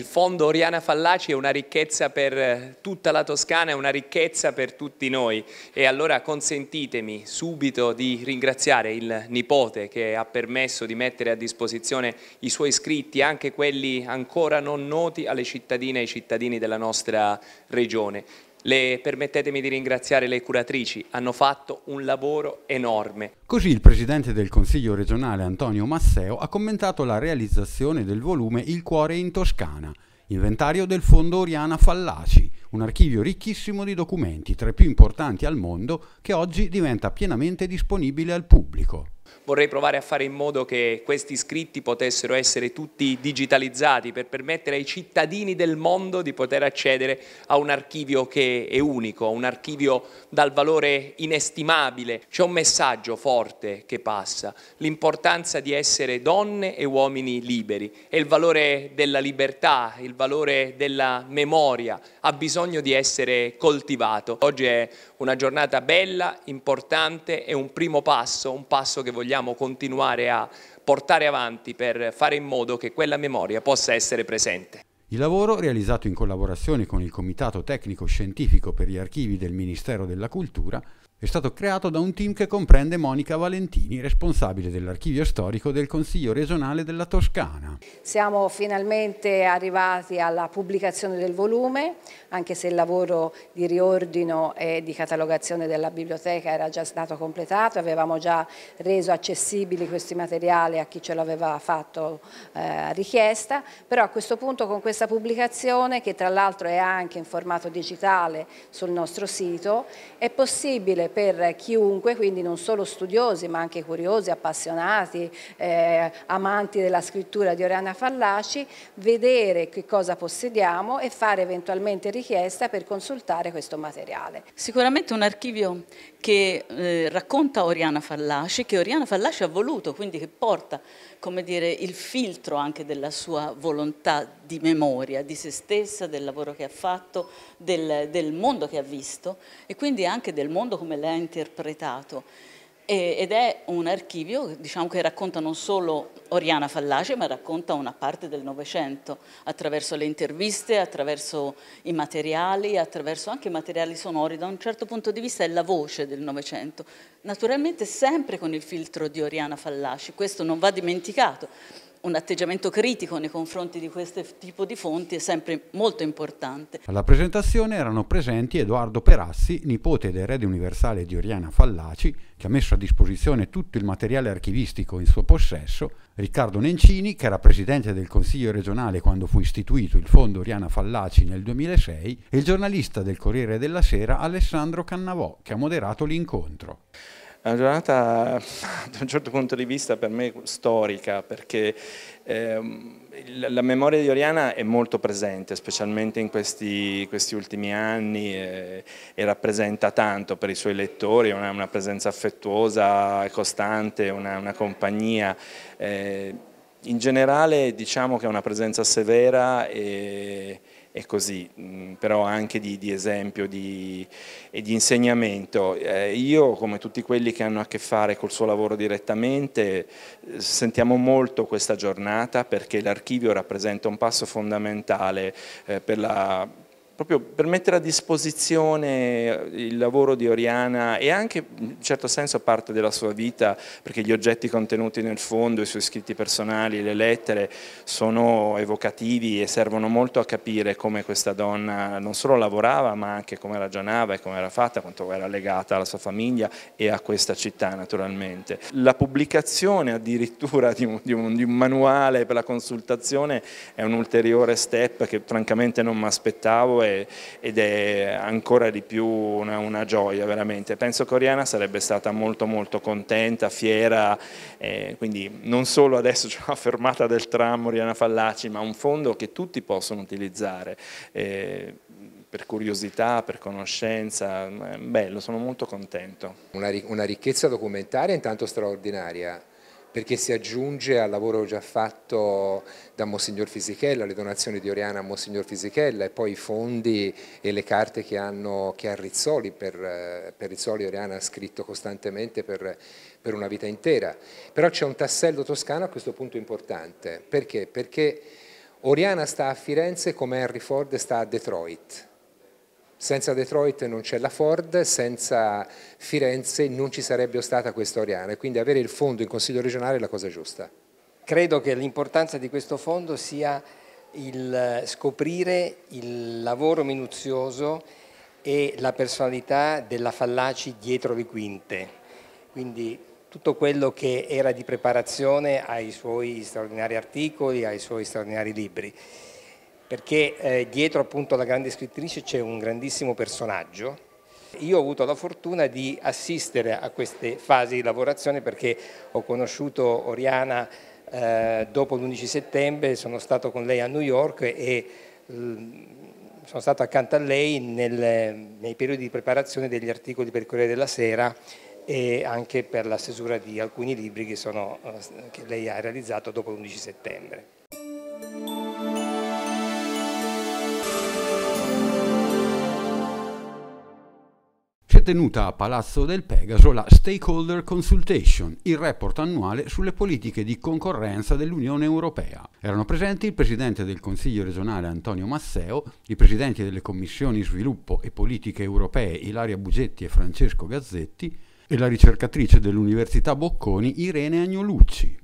Il fondo Oriana Fallaci è una ricchezza per eh, tutta la Toscana, è una ricchezza per tutti noi e allora consentitemi subito di ringraziare il nipote che ha permesso di mettere a disposizione i suoi iscritti, anche quelli ancora non noti alle cittadine e ai cittadini della nostra regione. Le, permettetemi di ringraziare le curatrici, hanno fatto un lavoro enorme. Così il presidente del Consiglio regionale Antonio Masseo ha commentato la realizzazione del volume Il cuore in Toscana, inventario del fondo Oriana Fallaci, un archivio ricchissimo di documenti, tra i più importanti al mondo, che oggi diventa pienamente disponibile al pubblico. Vorrei provare a fare in modo che questi scritti potessero essere tutti digitalizzati per permettere ai cittadini del mondo di poter accedere a un archivio che è unico, un archivio dal valore inestimabile. C'è un messaggio forte che passa, l'importanza di essere donne e uomini liberi e il valore della libertà, il valore della memoria ha bisogno di essere coltivato. Oggi è una giornata bella, importante, è un primo passo, un passo che vogliamo vogliamo continuare a portare avanti per fare in modo che quella memoria possa essere presente. Il lavoro, realizzato in collaborazione con il Comitato Tecnico Scientifico per gli Archivi del Ministero della Cultura, è stato creato da un team che comprende Monica Valentini, responsabile dell'archivio storico del Consiglio regionale della Toscana. Siamo finalmente arrivati alla pubblicazione del volume, anche se il lavoro di riordino e di catalogazione della biblioteca era già stato completato, avevamo già reso accessibili questi materiali a chi ce l'aveva fatto eh, richiesta, però a questo punto con questa pubblicazione, che tra l'altro è anche in formato digitale sul nostro sito, è possibile per chiunque, quindi non solo studiosi ma anche curiosi, appassionati, eh, amanti della scrittura di Oriana Fallaci, vedere che cosa possediamo e fare eventualmente richiesta per consultare questo materiale. Sicuramente un archivio che eh, racconta Oriana Fallaci, che Oriana Fallaci ha voluto, quindi che porta come dire, il filtro anche della sua volontà di memoria di se stessa, del lavoro che ha fatto, del, del mondo che ha visto e quindi anche del mondo come l'ha interpretato. E, ed è un archivio diciamo, che racconta non solo Oriana Fallace, ma racconta una parte del Novecento attraverso le interviste, attraverso i materiali, attraverso anche i materiali sonori. Da un certo punto di vista è la voce del Novecento, naturalmente sempre con il filtro di Oriana Fallaci, questo non va dimenticato un atteggiamento critico nei confronti di questo tipo di fonti è sempre molto importante. Alla presentazione erano presenti Edoardo Perassi, nipote del erede universale di Oriana Fallaci, che ha messo a disposizione tutto il materiale archivistico in suo possesso, Riccardo Nencini, che era presidente del Consiglio regionale quando fu istituito il Fondo Oriana Fallaci nel 2006, e il giornalista del Corriere della Sera Alessandro Cannavò, che ha moderato l'incontro. È una giornata da un certo punto di vista per me storica perché ehm, la memoria di Oriana è molto presente, specialmente in questi, questi ultimi anni eh, e rappresenta tanto per i suoi lettori, una, una presenza affettuosa, costante, una, una compagnia. Eh, in generale diciamo che è una presenza severa e e così, mm, però anche di, di esempio di, e di insegnamento. Eh, io, come tutti quelli che hanno a che fare col suo lavoro direttamente, eh, sentiamo molto questa giornata perché l'archivio rappresenta un passo fondamentale eh, per la proprio per mettere a disposizione eh, il lavoro di Oriana e anche in certo senso parte della sua vita, perché gli oggetti contenuti nel fondo, i suoi scritti personali, le lettere, sono evocativi e servono molto a capire come questa donna non solo lavorava, ma anche come ragionava e come era fatta, quanto era legata alla sua famiglia e a questa città naturalmente. La pubblicazione addirittura di un, di un, di un manuale per la consultazione è un ulteriore step che francamente non mi aspettavo ed è ancora di più una, una, gioia veramente. Penso che Oriana sarebbe stata molto molto contenta, fiera, eh, quindi non solo adesso c'è una fermata del tram Oriana Fallaci, ma un fondo che tutti possono utilizzare. Eh, per curiosità, per conoscenza, bello, sono molto contento. una ricchezza documentaria intanto straordinaria, perché si aggiunge al lavoro già fatto da Monsignor Fisichella, le donazioni di Oriana a Monsignor Fisichella e poi i fondi e le carte che, hanno, che ha Rizzoli, per, eh, per Rizzoli Oriana ha scritto costantemente per, per una vita intera. Però c'è un tassello toscano a questo punto importante, perché? Perché Oriana sta a Firenze come Henry Ford sta a Detroit, senza Detroit non c'è la Ford, senza Firenze non ci sarebbe stata questa Oriana, quindi avere il fondo in consiglio regionale è la cosa giusta. Credo che l'importanza di questo fondo sia il eh, scoprire il lavoro minuzioso e la personalità della Fallaci dietro le quinte. Quindi tutto quello che era di preparazione ai suoi straordinari articoli, ai suoi straordinari libri perché eh, dietro appunto alla grande scrittrice c'è un grandissimo personaggio. Io ho avuto la fortuna di assistere a queste fasi di lavorazione perché ho conosciuto Oriana eh, dopo l'11 settembre, sono stato con lei a New York e mm, sono stato accanto a lei nel, nei periodi di preparazione degli articoli per il Corriere della Sera e anche per la stesura di alcuni libri che, sono, eh, che lei ha realizzato dopo l'11 settembre. è tenuta a Palazzo del Pegaso la Stakeholder Consultation, il report annuale sulle politiche di concorrenza dell'Unione Europea. Erano presenti il Presidente del Consiglio regionale Antonio Masseo, i Presidenti delle Commissioni Sviluppo e Politiche Europee Ilaria Bugetti e Francesco Gazzetti e la ricercatrice dell'Università Bocconi Irene Agnolucci.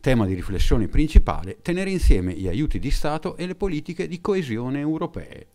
Tema di riflessione principale, tenere insieme gli aiuti di Stato e le politiche di coesione europee.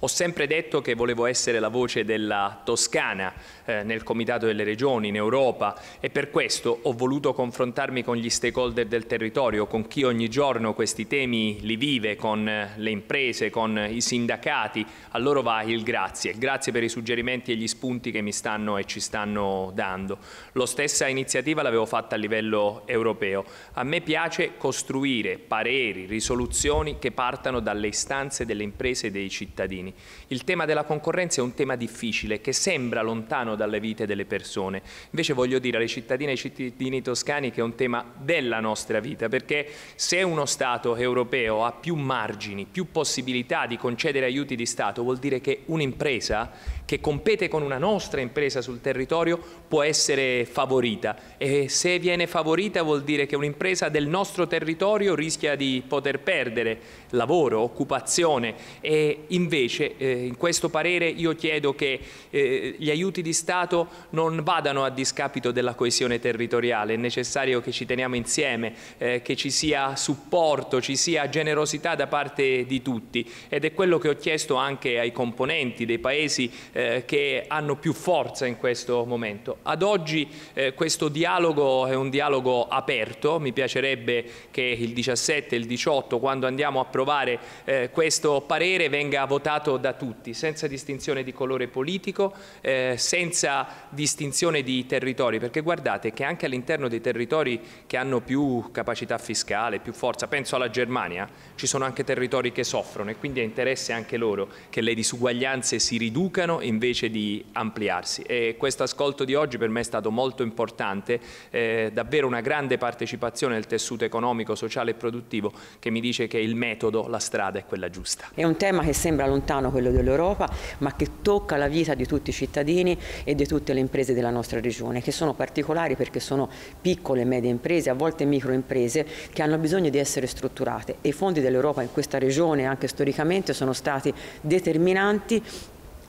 Ho sempre detto che volevo essere la voce della Toscana eh, nel Comitato delle Regioni, in Europa e per questo ho voluto confrontarmi con gli stakeholder del territorio, con chi ogni giorno questi temi li vive, con eh, le imprese, con i sindacati. A loro va il grazie. Grazie per i suggerimenti e gli spunti che mi stanno e ci stanno dando. Lo stessa iniziativa l'avevo fatta a livello europeo. A me piace costruire pareri, risoluzioni che partano dalle istanze delle imprese e dei cittadini cittadini. Il tema della concorrenza è un tema difficile che sembra lontano dalle vite delle persone. Invece voglio dire alle cittadine e ai cittadini toscani che è un tema della nostra vita, perché se uno Stato europeo ha più margini, più possibilità di concedere aiuti di Stato, vuol dire che un'impresa che compete con una nostra impresa sul territorio può essere favorita e se viene favorita vuol dire che un'impresa del nostro territorio rischia di poter perdere lavoro, occupazione e invece Invece eh, in questo parere io chiedo che eh, gli aiuti di Stato non vadano a discapito della coesione territoriale, è necessario che ci teniamo insieme, eh, che ci sia supporto, ci sia generosità da parte di tutti ed è quello che ho chiesto anche ai componenti dei paesi eh, che hanno più forza in questo momento. Ad oggi eh, questo dialogo è un dialogo aperto, mi piacerebbe che il 17 e il 18 quando andiamo a approvare eh, questo parere venga votato votato da tutti, senza distinzione di colore politico, eh, senza distinzione di territori, perché guardate che anche all'interno dei territori che hanno più capacità fiscale, più forza, penso alla Germania, ci sono anche territori che soffrono e quindi è interesse anche loro che le disuguaglianze si riducano invece di ampliarsi. E questo ascolto di oggi per me è stato molto importante, eh, davvero una grande partecipazione del tessuto economico, sociale e produttivo che mi dice che il metodo, la strada è quella giusta. È un tema che sembra lontano piano, quello dell'Europa, ma che tocca la vita di tutti i cittadini e di tutte le imprese della nostra regione, che sono particolari perché sono piccole e medie imprese, a volte microimprese, che hanno bisogno di essere strutturate e i fondi dell'Europa in questa regione, anche storicamente, sono stati determinanti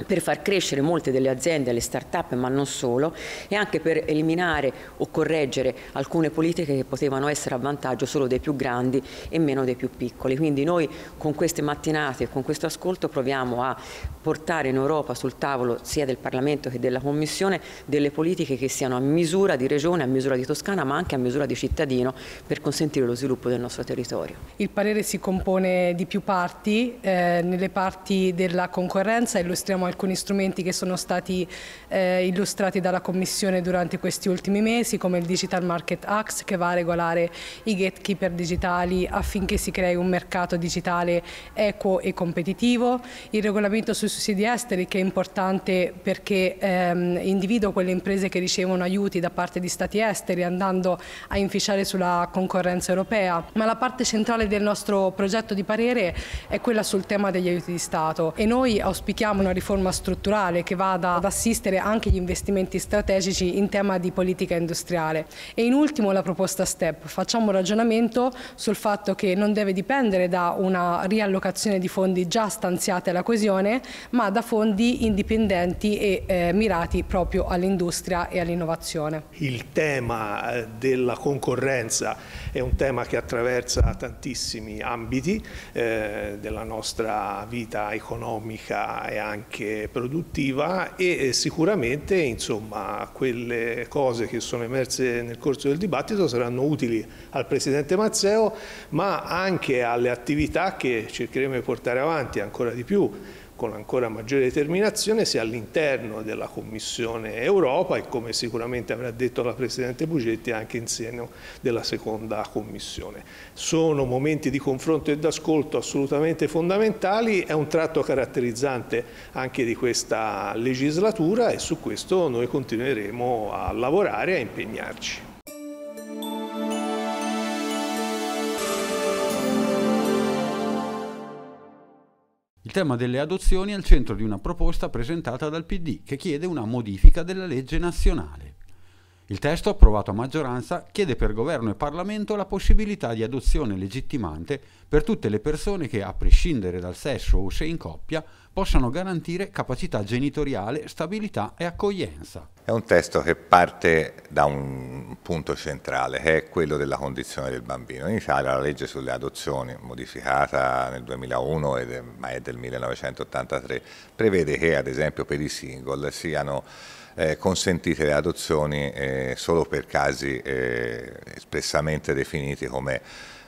per far crescere molte delle aziende, le start-up, ma non solo, e anche per eliminare o correggere alcune politiche che potevano essere a vantaggio solo dei più grandi e meno dei più piccoli. Quindi noi con queste mattinate e con questo ascolto proviamo a portare in Europa sul tavolo sia del Parlamento che della Commissione delle politiche che siano a misura di regione, a misura di Toscana, ma anche a misura di cittadino per consentire lo sviluppo del nostro territorio. Il parere si compone di più parti, eh, nelle parti della concorrenza illustriamo alcuni strumenti che sono stati eh, illustrati dalla Commissione durante questi ultimi mesi come il Digital Market Act che va a regolare i gatekeeper digitali affinché si crei un mercato digitale equo e competitivo, il regolamento sui sussidi esteri che è importante perché ehm, individua quelle imprese che ricevono aiuti da parte di stati esteri andando a inficiare sulla concorrenza europea, ma la parte centrale del nostro progetto di parere è quella sul tema degli aiuti di Stato e noi auspichiamo una riforma riforma strutturale che vada ad assistere anche gli investimenti strategici in tema di politica industriale. E in ultimo la proposta STEP. Facciamo un ragionamento sul fatto che non deve dipendere da una riallocazione di fondi già stanziati alla coesione, ma da fondi indipendenti e eh, mirati proprio all'industria e all'innovazione. Il tema eh, della concorrenza è un tema che attraversa tantissimi ambiti eh, della nostra vita economica e anche eh, produttiva e eh, sicuramente insomma, quelle cose che sono emerse nel corso del dibattito saranno utili al Presidente Mazzeo ma anche alle attività che cercheremo di portare avanti ancora di più con ancora maggiore determinazione sia all'interno della Commissione Europa e come sicuramente avrà detto la Presidente Bugetti anche in seno della seconda Commissione. Sono momenti di confronto e d'ascolto assolutamente fondamentali, è un tratto caratterizzante anche di questa legislatura e su questo noi continueremo a lavorare e a impegnarci. Il tema delle adozioni è al centro di una proposta presentata dal PD che chiede una modifica della legge nazionale. Il testo, approvato a maggioranza, chiede per governo e Parlamento la possibilità di adozione legittimante per tutte le persone che, a prescindere dal sesso o se in coppia, possano garantire capacità genitoriale, stabilità e accoglienza. È un testo che parte da un punto centrale, che è quello della condizione del bambino. In Italia la legge sulle adozioni, modificata nel 2001, ma è del 1983, prevede che ad esempio per i single siano eh, consentite le adozioni eh, solo per casi eh, espressamente definiti come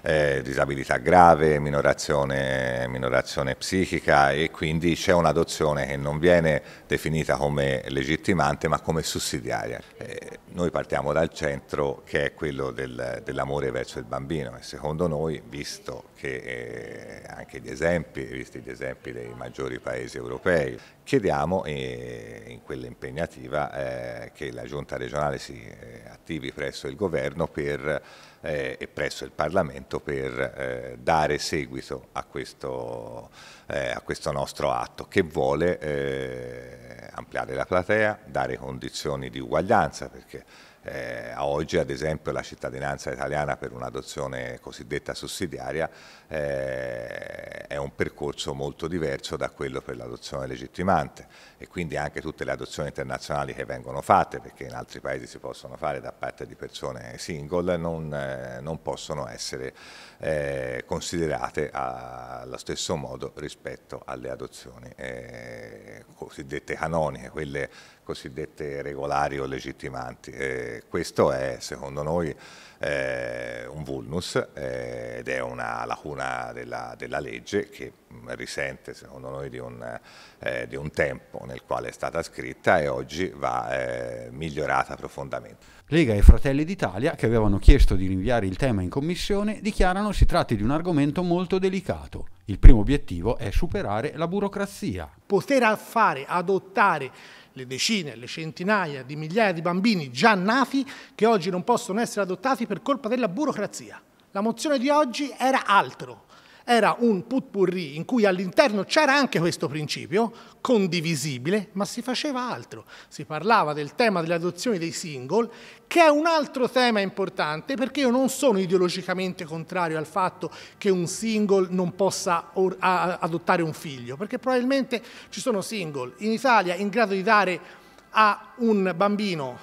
eh, disabilità grave, minorazione, minorazione psichica e quindi c'è un'adozione che non viene definita come legittimante ma come sussidiaria. Eh, noi partiamo dal centro che è quello del, dell'amore verso il bambino e secondo noi, visto che anche gli esempi, visti gli esempi dei maggiori paesi europei. Chiediamo eh, in quell'impegnativa eh, che la giunta regionale si eh, attivi presso il governo per, eh, e presso il Parlamento per eh, dare seguito a questo, a questo, nostro atto che vuole ampliare la platea, dare condizioni di uguaglianza perché eh, oggi ad esempio la cittadinanza italiana per un'adozione cosiddetta sussidiaria eh, è un percorso molto diverso da quello per l'adozione legittimante e quindi anche tutte le adozioni internazionali che vengono fatte, perché in altri paesi si possono fare da parte di persone single, non, eh, non possono essere eh, considerate a, allo stesso modo rispetto alle adozioni eh, cosiddette canoniche, quelle cosiddette regolari o legittimanti. Eh, questo è secondo noi eh, un vulnus eh, ed è una lacuna della, della legge che mm, risente secondo noi di un, eh, di un, tempo nel quale è stata scritta e oggi va eh, migliorata profondamente. Lega e Fratelli d'Italia, che avevano chiesto di rinviare il tema in commissione, dichiarano si tratti di un argomento molto delicato. Il primo obiettivo è superare la burocrazia. Poter fare, adottare le decine, le centinaia di migliaia di bambini già nati che oggi non possono essere adottati per colpa della burocrazia. La mozione di oggi era altro, era un putpurri in cui all'interno c'era anche questo principio, condivisibile, ma si faceva altro. Si parlava del tema delle adozioni dei single, che è un altro tema importante perché io non sono ideologicamente contrario al fatto che un single non possa adottare un figlio, perché probabilmente ci sono single in Italia in grado di dare a un bambino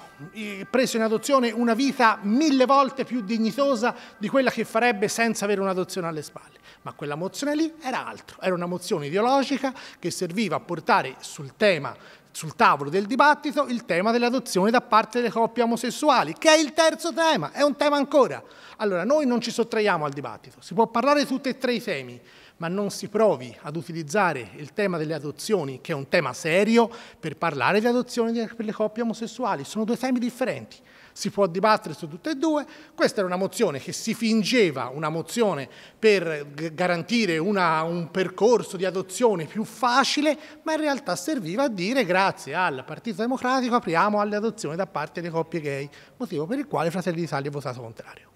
preso in adozione una vita mille volte più dignitosa di quella che farebbe senza avere un'adozione alle spalle. Ma quella mozione lì era altro, era una mozione ideologica che serviva a portare sul tema sul tavolo del dibattito il tema dell'adozione da parte delle coppie omosessuali, che è il terzo tema, è un tema ancora. Allora, noi non ci sottraiamo al dibattito, si può parlare di tutti e tre i temi, ma non si provi ad utilizzare il tema delle adozioni, che è un tema serio, per parlare di adozioni per le coppie omosessuali. Sono due temi differenti si può dibattere su tutte e due. Questa era una mozione che si fingeva una mozione per garantire una, un percorso di adozione più facile, ma in realtà serviva a dire grazie al Partito Democratico apriamo alle adozioni da parte delle coppie gay, motivo per il quale Fratelli d'Italia ha votato contrario.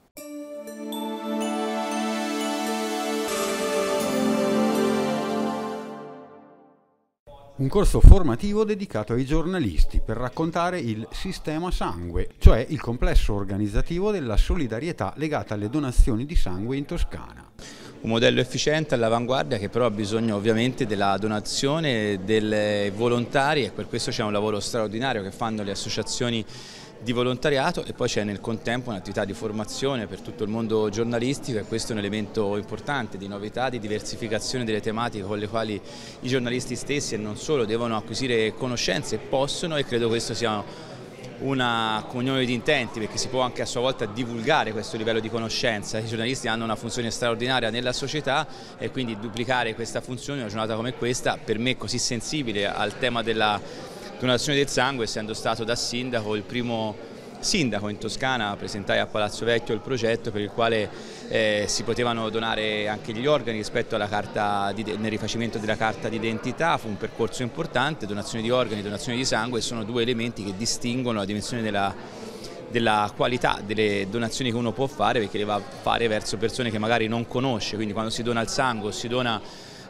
un corso formativo dedicato ai giornalisti per raccontare il sistema sangue, cioè il complesso organizzativo della solidarietà legata alle donazioni di sangue in Toscana un modello efficiente all'avanguardia che però ha bisogno ovviamente della donazione dei volontari e per questo c'è un lavoro straordinario che fanno le associazioni di volontariato e poi c'è nel contempo un'attività di formazione per tutto il mondo giornalistico e questo è un elemento importante di novità, di diversificazione delle tematiche con le quali i giornalisti stessi e non solo devono acquisire conoscenze, possono e credo questo sia una comunione di intenti perché si può anche a sua volta divulgare questo livello di conoscenza. I giornalisti hanno una funzione straordinaria nella società e quindi duplicare questa funzione in una giornata come questa per me così sensibile al tema della donazione del sangue, essendo stato da sindaco il primo sindaco in Toscana presentai a Palazzo Vecchio il progetto per il quale eh, si potevano donare anche gli organi rispetto di, nel rifacimento della carta d'identità, fu un percorso importante, donazione di organi e donazione di sangue sono due elementi che distinguono la dimensione della, della qualità delle donazioni che uno può fare perché le va a fare verso persone che magari non conosce, quindi quando si dona il sangue o si dona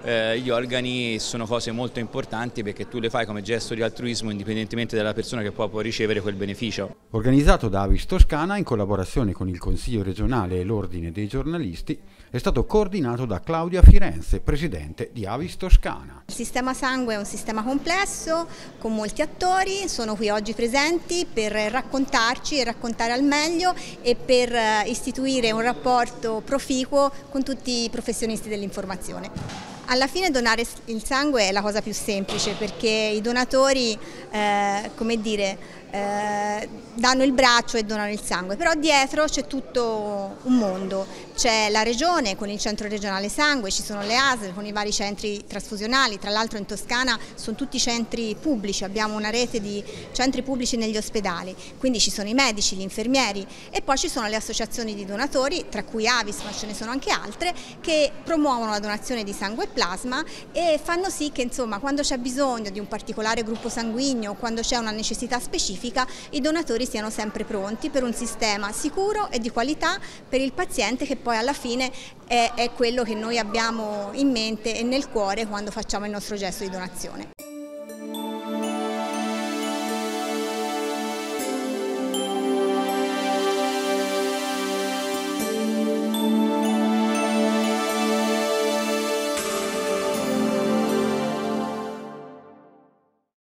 eh, gli organi sono cose molto importanti perché tu le fai come gesto di altruismo indipendentemente dalla persona che poi può ricevere quel beneficio. Organizzato da Avis Toscana in collaborazione con il Consiglio regionale e l'Ordine dei giornalisti, è stato coordinato da Claudia Firenze, presidente di Avis Toscana. Il sistema sangue è un sistema complesso con molti attori, sono qui oggi presenti per raccontarci e raccontare al meglio e per eh, istituire un rapporto proficuo con tutti i professionisti dell'informazione. Alla fine donare il sangue è la cosa più semplice perché i donatori, eh, come dire, eh, danno il braccio e donano il sangue, però dietro c'è tutto un mondo, c'è la regione con il centro regionale sangue, ci sono le ASL con i vari centri trasfusionali, tra l'altro in Toscana sono tutti centri pubblici, abbiamo una rete di centri pubblici negli ospedali, quindi ci sono i medici, gli infermieri e poi ci sono le associazioni di donatori, tra cui Avis ma ce ne sono anche altre, che promuovono la donazione di sangue e plasma e fanno sì che insomma, quando c'è bisogno di un particolare gruppo sanguigno, quando c'è una necessità specifica, scientifica i donatori siano sempre pronti per un sistema sicuro e di qualità per il paziente che poi alla fine è, è quello che noi abbiamo in mente e nel cuore quando facciamo il nostro gesto di donazione.